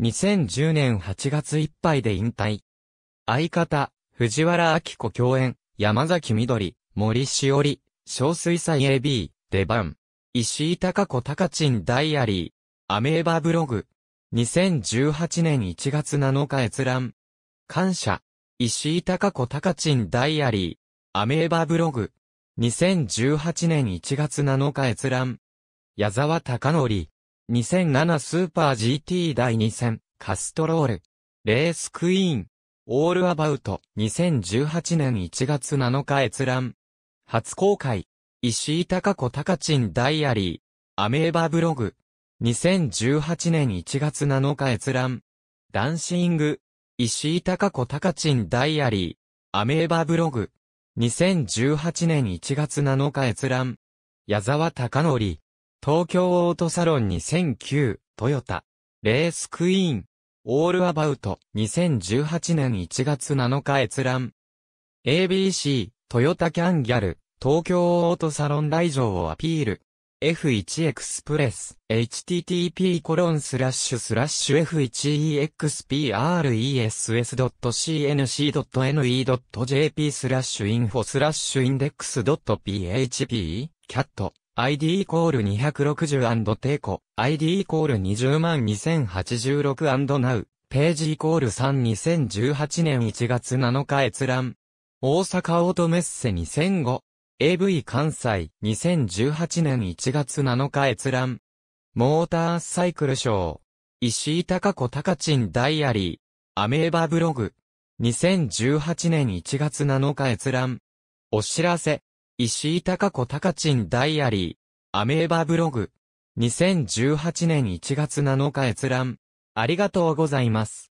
2010年8月いっぱいで引退。相方、藤原明子共演、山崎みどり、森しおり、小水彩 AB、出番。石井隆子高賃ダイアリー。アメーバブログ。2018年1月7日閲覧。感謝。石井隆子高賃ダイアリー。アメーバブログ。2018年1月7日閲覧。矢沢隆則。2007スーパー GT 第2戦、カストロール。レースクイーン。オールアバウト。2018年1月7日閲覧。初公開。石井高子高鎮ダイアリー。アメーバブログ。2018年1月7日閲覧。ダンシング。石井高子高鎮ダイアリー。アメーバブログ。2018年1月7日閲覧。矢沢隆則。東京オートサロン2009、トヨタ、レースクイーン、オールアバウト、2018年1月7日閲覧。ABC、トヨタキャンギャル、東京オートサロン来場をアピール。F1 エクスプレス、http コロンスラッシュスラッシュ f1express.cnc.ne.jp スラッシュインフォスラッシュインデックス .php、キャット。ID イコール 260& テイコ、ID イコール 202,086& ナウ、ページイコール3 2018年1月7日閲覧。大阪オートメッセ2005、AV 関西2018年1月7日閲覧。モーターサイクルショー。石井高子高賃ダイアリー。アメーバブログ。2018年1月7日閲覧。お知らせ。石井高子高賃ダイアリー、アメーバブログ、2018年1月7日閲覧、ありがとうございます。